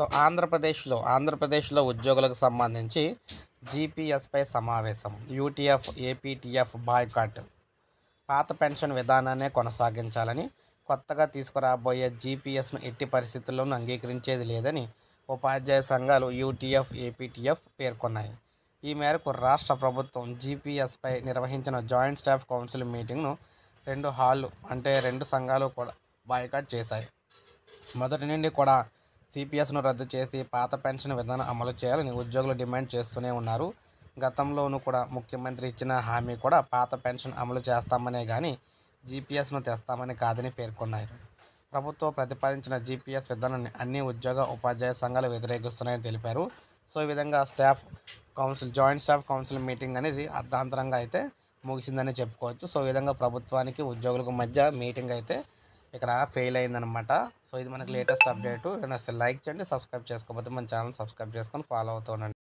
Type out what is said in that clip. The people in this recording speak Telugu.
సో ఆంధ్రప్రదేశ్లో ఆంధ్రప్రదేశ్లో ఉద్యోగులకు సంబంధించి జీపీఎస్పై సమావేశం యూటీఎఫ్ ఏపీటీఎఫ్ బాయ్కాట్ పాత పెన్షన్ విధానాన్నే కొనసాగించాలని కొత్తగా తీసుకురాబోయే జీపీఎస్ను ఎట్టి పరిస్థితుల్లోనూ అంగీకరించేది లేదని ఉపాధ్యాయ సంఘాలు యూటీఎఫ్ ఏపీటీఎఫ్ పేర్కొన్నాయి ఈ మేరకు రాష్ట్ర ప్రభుత్వం జీపీఎస్పై నిర్వహించిన జాయింట్ స్టాఫ్ కౌన్సిల్ మీటింగ్ను రెండు హాళ్ళు అంటే రెండు సంఘాలు కూడా బాయ్కాట్ చేశాయి మొదటి నుండి కూడా సిపిఎస్ను రద్దు చేసి పాత పెన్షన్ విధానం అమలు చేయాలని ఉద్యోగులు డిమాండ్ చేస్తూనే ఉన్నారు గతంలోనూ కూడా ముఖ్యమంత్రి ఇచ్చిన హామీ కూడా పాత పెన్షన్ అమలు చేస్తామనే కానీ జీపీఎస్ను తెస్తామని కాదని పేర్కొన్నారు ప్రభుత్వం ప్రతిపాదించిన జీపీఎస్ విధానాన్ని అన్ని ఉద్యోగ ఉపాధ్యాయ సంఘాలు వ్యతిరేకిస్తున్నాయని తెలిపారు సో ఈ విధంగా staff council joint staff council meeting అనేది అర్ధాంతరంగా అయితే ముగిసిందని చెప్పుకోవచ్చు సో ఈ విధంగా ప్రభుత్వానికి ఉద్యోగులకు మధ్య మీటింగ్ అయితే ఇక్కడ ఫెయిల్ అయిందనమాట సో ఇది మనకి లేటెస్ట్ అప్డేట్ లైక్ చేయండి సబ్స్క్రైబ్ చేసుకోకపోతే మన ఛానల్ సబ్స్క్రైబ్ చేసుకొని ఫాలో అవుతూ ఉండండి